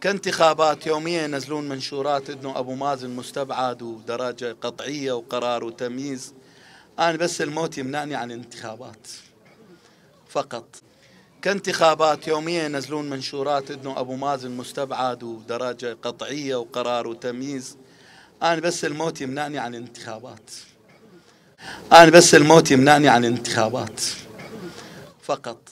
كانتخابات يوميا ينزلون منشورات انه ابو مازن مستبعد ودرجة قطعية وقرار وتمييز انا بس الموت يمنعني عن الانتخابات فقط كانتخابات يوميا ينزلون منشورات انه ابو مازن مستبعد ودرجة قطعية وقرار وتمييز انا بس الموت يمنعني عن الانتخابات انا بس الموت يمنعني عن الانتخابات فقط